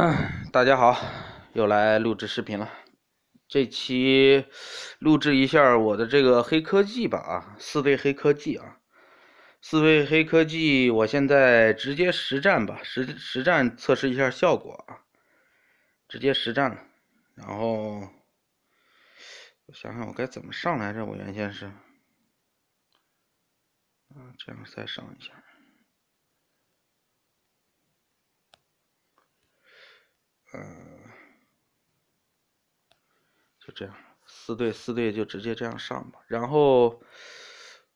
大家好，又来录制视频了。这期录制一下我的这个黑科技吧啊，四倍黑科技啊，四倍黑科技，我现在直接实战吧，实实战测试一下效果啊，直接实战。然后我想想我该怎么上来着，我原先是啊，这样再上一下。嗯，就这样，四队四队就直接这样上吧。然后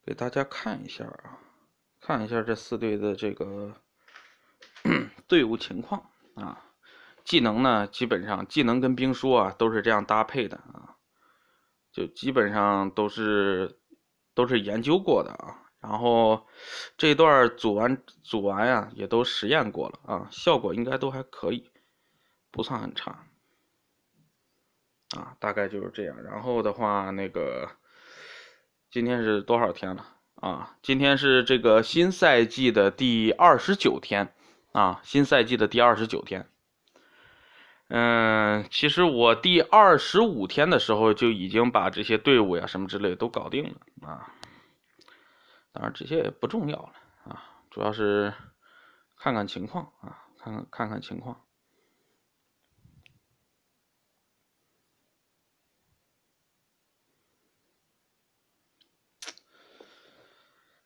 给大家看一下啊，看一下这四队的这个 队伍情况啊。技能呢，基本上技能跟兵书啊都是这样搭配的啊，就基本上都是都是研究过的啊。然后这段组完组完啊，也都实验过了啊，效果应该都还可以。不算很差，啊，大概就是这样。然后的话，那个今天是多少天了啊？今天是这个新赛季的第二十九天啊，新赛季的第二十九天。嗯，其实我第二十五天的时候就已经把这些队伍呀什么之类都搞定了啊。当然这些也不重要了啊，主要是看看情况啊，看看看看情况。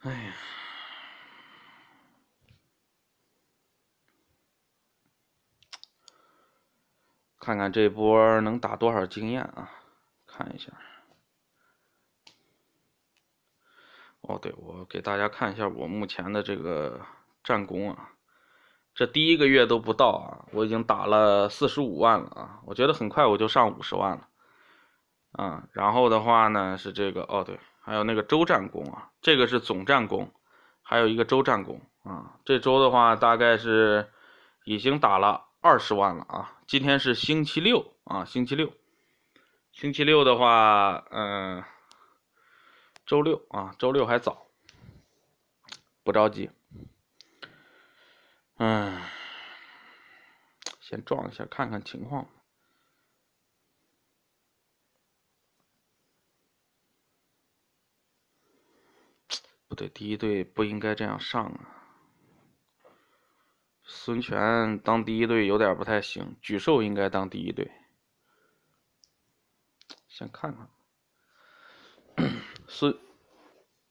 哎呀，看看这波能打多少经验啊？看一下。哦，对，我给大家看一下我目前的这个战功啊。这第一个月都不到啊，我已经打了四十五万了啊。我觉得很快我就上五十万了。嗯，然后的话呢是这个，哦对。还有那个周战功啊，这个是总战功，还有一个周战功啊。这周的话，大概是已经打了二十万了啊。今天是星期六啊，星期六，星期六的话，嗯，周六啊，周六还早，不着急，嗯，先撞一下，看看情况。对第一队不应该这样上啊！孙权当第一队有点不太行，沮授应该当第一队。先看看 孙，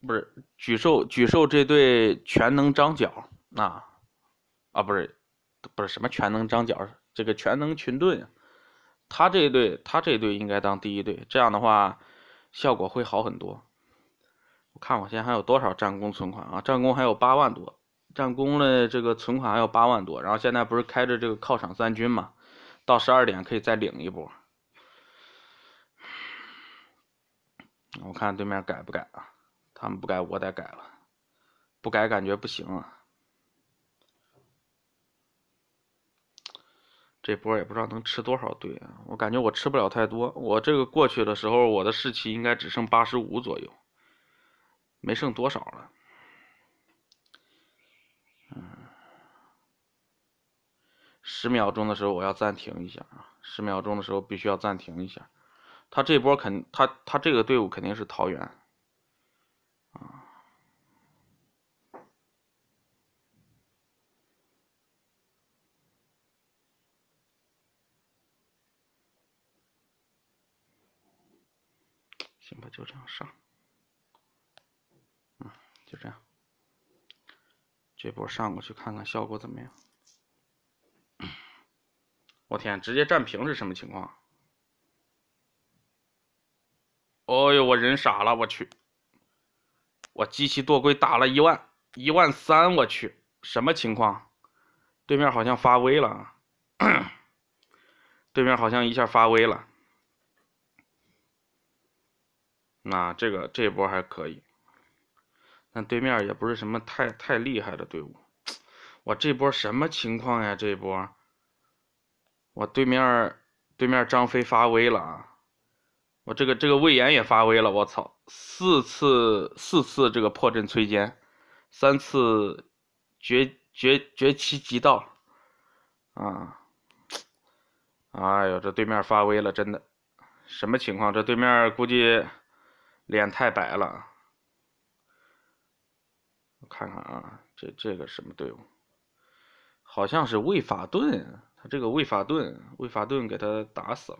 不是沮授，沮授这队全能张角啊，啊不是，不是什么全能张角，这个全能群盾，他这队他这队应该当第一队，这样的话效果会好很多。看，我现在还有多少战功存款啊？战功还有八万多，战功的这个存款还有八万多。然后现在不是开着这个靠场三军嘛？到十二点可以再领一波。我看对面改不改啊？他们不改，我得改了。不改感觉不行啊。这波也不知道能吃多少队啊？我感觉我吃不了太多。我这个过去的时候，我的士气应该只剩八十五左右。没剩多少了，嗯，十秒钟的时候我要暂停一下，啊！十秒钟的时候必须要暂停一下。他这波肯他他这个队伍肯定是桃园，啊，行吧，就这样上。就这样，这波上过去看看效果怎么样？我天，直接占屏是什么情况？哦呦，我人傻了，我去！我机器多龟打了一万一万三，我去，什么情况？对面好像发威了，对面好像一下发威了。那这个这波还可以。但对面也不是什么太太厉害的队伍，我这波什么情况呀？这波，我对面对面张飞发威了啊！我这个这个魏延也发威了，我操，四次四次这个破阵摧坚，三次绝绝绝奇极道，啊，哎呦，这对面发威了，真的，什么情况？这对面估计脸太白了。我看看啊，这这个什么队伍？好像是魏法盾，他这个魏法盾，魏法盾给他打死了。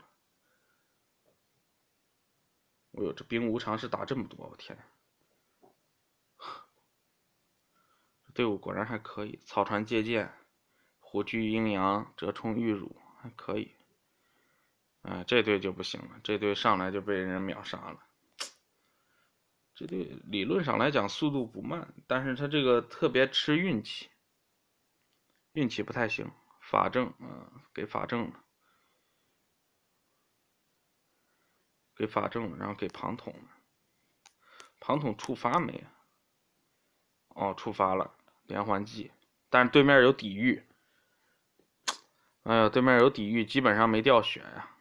哎呦，这兵无常是打这么多，我天！这队伍果然还可以，草船借箭、虎踞鹰扬、折冲御辱，还可以。哎，这队就不行了，这队上来就被人秒杀了。这对理论上来讲速度不慢，但是他这个特别吃运气，运气不太行。法正啊，给法正了，给法正了，然后给庞统了。庞统触发没？哦，触发了，连环计，但是对面有抵御，哎呀，对面有抵御，基本上没掉血呀，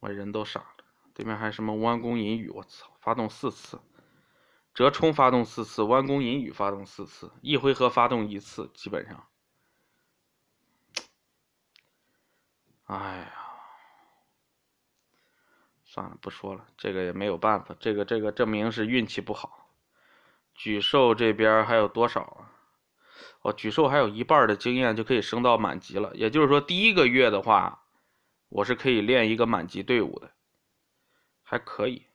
我人都傻了。这边还什么弯弓引雨？我操！发动四次，折冲发动四次，弯弓引雨发动四次，一回合发动一次，基本上。哎呀，算了，不说了，这个也没有办法，这个这个证明是运气不好。举兽这边还有多少啊？哦，举兽还有一半的经验就可以升到满级了，也就是说第一个月的话，我是可以练一个满级队伍的。还可以，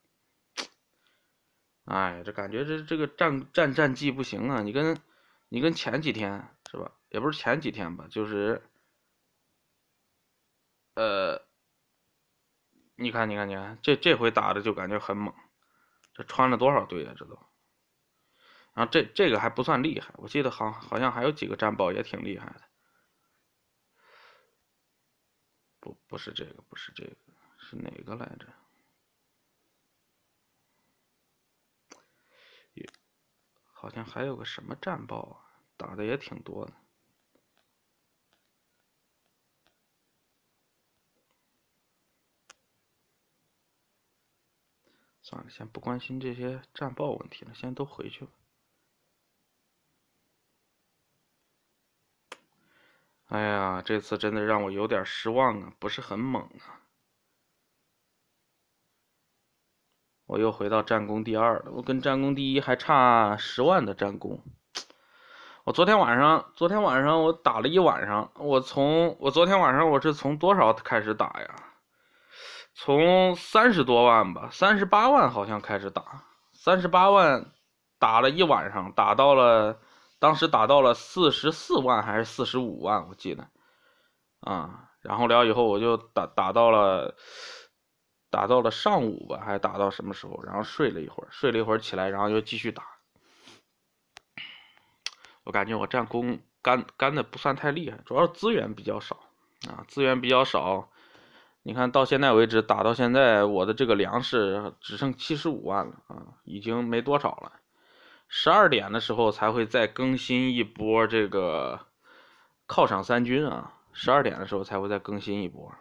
哎，这感觉这这个战战战绩不行啊！你跟，你跟前几天是吧？也不是前几天吧，就是，呃，你看，你看，你看，这这回打的就感觉很猛，这穿了多少队啊？这都，然后这这个还不算厉害，我记得好好像还有几个战报也挺厉害的，不不是这个，不是这个，是哪个来着？好像还有个什么战报啊，打的也挺多的。算了，先不关心这些战报问题了，先都回去吧。哎呀，这次真的让我有点失望啊，不是很猛啊。我又回到战功第二了，我跟战功第一还差十万的战功。我昨天晚上，昨天晚上我打了一晚上，我从我昨天晚上我是从多少开始打呀？从三十多万吧，三十八万好像开始打，三十八万打了一晚上，打到了当时打到了四十四万还是四十五万，我记得。啊，然后聊以后我就打打到了。打到了上午吧，还打到什么时候？然后睡了一会儿，睡了一会儿起来，然后又继续打。我感觉我战功干干的不算太厉害，主要是资源比较少啊，资源比较少。你看到现在为止，打到现在，我的这个粮食只剩七十五万了啊，已经没多少了。十二点的时候才会再更新一波这个犒赏三军啊，十二点的时候才会再更新一波。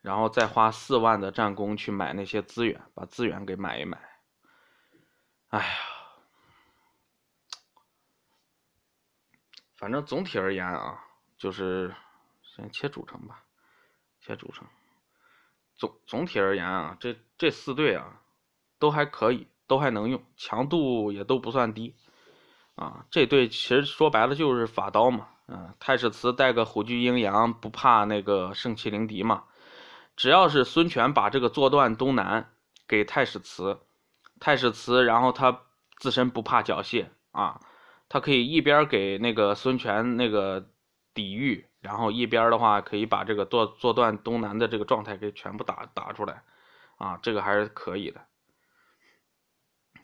然后再花四万的战功去买那些资源，把资源给买一买。哎呀，反正总体而言啊，就是先切主城吧，切主城。总总体而言啊，这这四队啊，都还可以，都还能用，强度也都不算低。啊，这队其实说白了就是法刀嘛，嗯，太史慈带个虎踞鹰扬，不怕那个盛气凌敌嘛。只要是孙权把这个坐断东南给太史慈，太史慈，然后他自身不怕缴械啊，他可以一边给那个孙权那个抵御，然后一边的话可以把这个坐坐断东南的这个状态给全部打打出来，啊，这个还是可以的。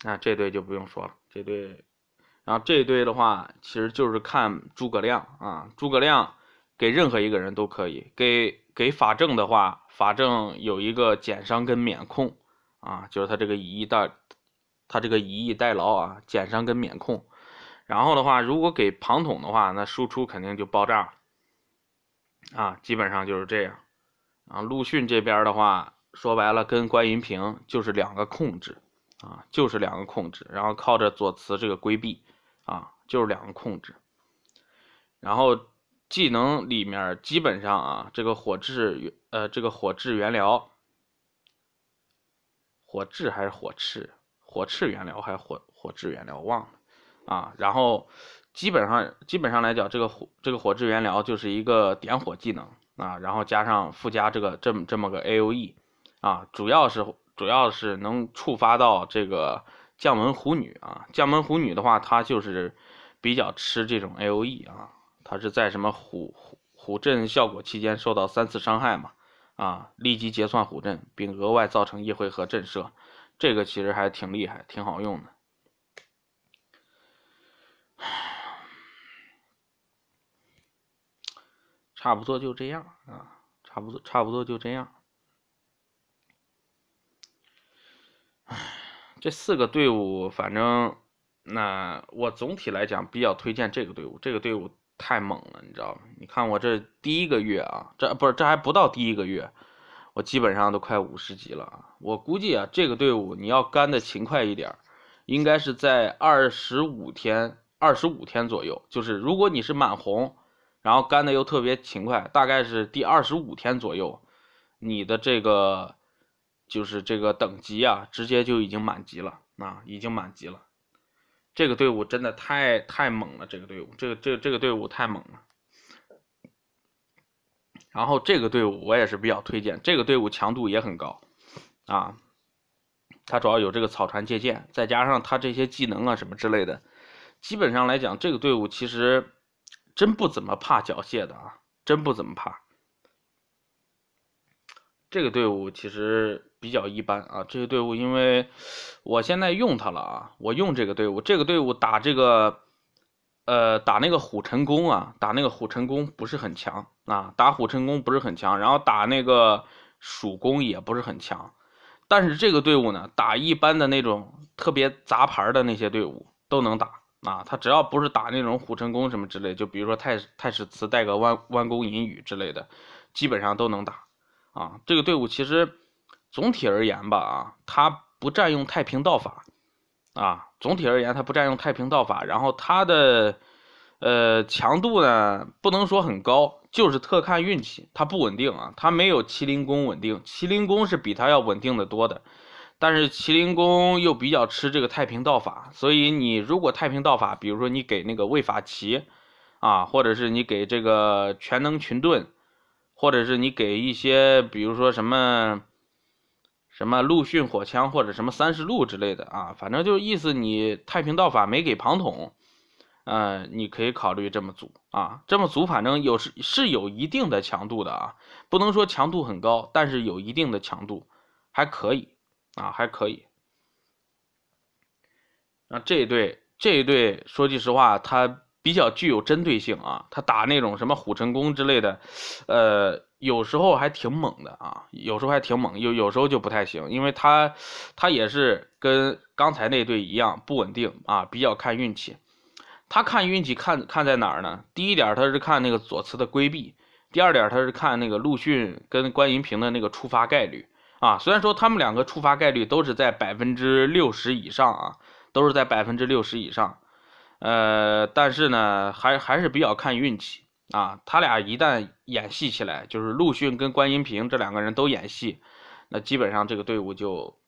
那这队就不用说了，这队，然后这队的话其实就是看诸葛亮啊，诸葛亮给任何一个人都可以给。给法正的话，法正有一个减伤跟免控啊，就是他这个以逸代，他这个以逸代劳啊，减伤跟免控。然后的话，如果给庞统的话，那输出肯定就爆炸啊，基本上就是这样。啊，陆逊这边的话，说白了跟关云平就是两个控制啊，就是两个控制，然后靠着左慈这个规避啊，就是两个控制，然后。技能里面基本上啊，这个火炙呃，这个火炙原料，火炙还是火炽，火炽原料还是火火炙原料忘了啊。然后基本上基本上来讲，这个火这个火炙原料就是一个点火技能啊，然后加上附加这个这么这么个 A O E 啊，主要是主要是能触发到这个将门虎女啊，将门虎女的话，她就是比较吃这种 A O E 啊。他是在什么虎虎虎阵效果期间受到三次伤害嘛？啊，立即结算虎阵，并额外造成一回合震慑。这个其实还挺厉害，挺好用的。差不多就这样啊，差不多差不多就这样。这四个队伍，反正那我总体来讲比较推荐这个队伍，这个队伍。太猛了，你知道吗？你看我这第一个月啊，这不是这还不到第一个月，我基本上都快五十级了啊！我估计啊，这个队伍你要干的勤快一点儿，应该是在二十五天、二十五天左右。就是如果你是满红，然后干的又特别勤快，大概是第二十五天左右，你的这个就是这个等级啊，直接就已经满级了啊，已经满级了。这个队伍真的太太猛了，这个队伍，这个这这个队伍太猛了。然后这个队伍我也是比较推荐，这个队伍强度也很高，啊，他主要有这个草船借箭，再加上他这些技能啊什么之类的，基本上来讲，这个队伍其实真不怎么怕缴械的啊，真不怎么怕。这个队伍其实。比较一般啊，这个队伍，因为我现在用它了啊，我用这个队伍，这个队伍打这个，呃，打那个虎臣弓啊，打那个虎臣弓不是很强啊，打虎臣弓不是很强，然后打那个鼠弓也不是很强，但是这个队伍呢，打一般的那种特别杂牌的那些队伍都能打啊，他只要不是打那种虎臣弓什么之类，就比如说太太史慈带个弯弯弓引雨之类的，基本上都能打啊，这个队伍其实。总体而言吧，啊，它不占用太平道法，啊，总体而言它不占用太平道法，然后它的，呃，强度呢不能说很高，就是特看运气，它不稳定啊，它没有麒麟弓稳定，麒麟弓是比它要稳定的多的，但是麒麟弓又比较吃这个太平道法，所以你如果太平道法，比如说你给那个魏法奇，啊，或者是你给这个全能群盾，或者是你给一些，比如说什么。什么陆逊火枪或者什么三十路之类的啊，反正就是意思你太平道法没给庞统，嗯，你可以考虑这么组啊，这么组反正有是是有一定的强度的啊，不能说强度很高，但是有一定的强度，还可以啊，还可以。啊，这一对这一对说句实话，他比较具有针对性啊，他打那种什么虎臣功之类的，呃。有时候还挺猛的啊，有时候还挺猛，有有时候就不太行，因为他，他也是跟刚才那队一样不稳定啊，比较看运气。他看运气看看在哪儿呢？第一点他是看那个左慈的规避，第二点他是看那个陆逊跟关银屏的那个触发概率啊。虽然说他们两个触发概率都是在百分之六十以上啊，都是在百分之六十以上，呃，但是呢，还还是比较看运气。啊，他俩一旦演戏起来，就是陆逊跟关银屏这两个人都演戏，那基本上这个队伍就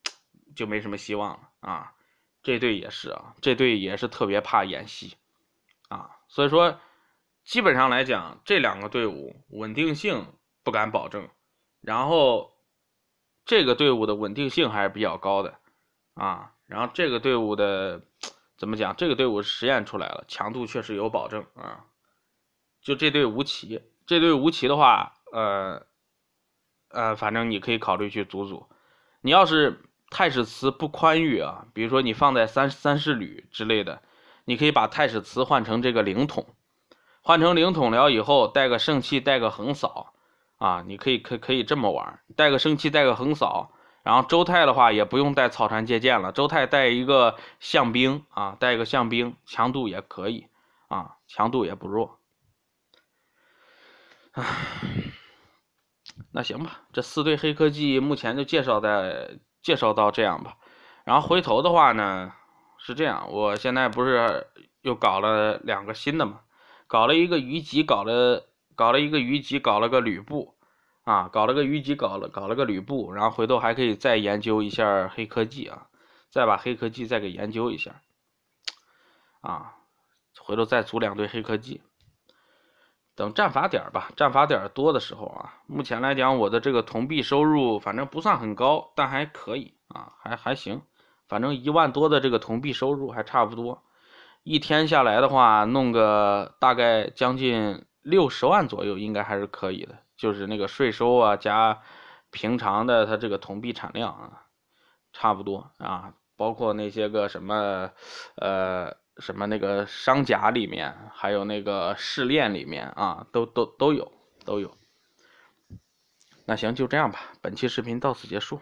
就没什么希望了啊。这队也是啊，这队也是特别怕演戏啊。所以说，基本上来讲，这两个队伍稳定性不敢保证，然后这个队伍的稳定性还是比较高的啊。然后这个队伍的怎么讲？这个队伍实验出来了，强度确实有保证啊。就这对吴奇，这对吴奇的话，呃，呃，反正你可以考虑去组组。你要是太史慈不宽裕啊，比如说你放在三三世旅之类的，你可以把太史慈换成这个灵统，换成灵统了以后带个圣器，带个横扫，啊，你可以可可以这么玩，带个圣器，带个横扫，然后周泰的话也不用带草船借箭了，周泰带一个象兵啊，带一个象兵，强度也可以啊，强度也不弱。唉，那行吧，这四对黑科技目前就介绍在介绍到这样吧。然后回头的话呢，是这样，我现在不是又搞了两个新的嘛？搞了一个虞姬，搞了搞了一个虞姬，搞了个吕布，啊，搞了个虞姬，搞了搞了个吕布。然后回头还可以再研究一下黑科技啊，再把黑科技再给研究一下，啊，回头再组两对黑科技。等战法点吧，战法点多的时候啊。目前来讲，我的这个铜币收入反正不算很高，但还可以啊，还还行。反正一万多的这个铜币收入还差不多。一天下来的话，弄个大概将近六十万左右，应该还是可以的。就是那个税收啊，加平常的它这个铜币产量啊，差不多啊，包括那些个什么，呃。什么那个商贾里面，还有那个试炼里面啊，都都都有都有。那行就这样吧，本期视频到此结束。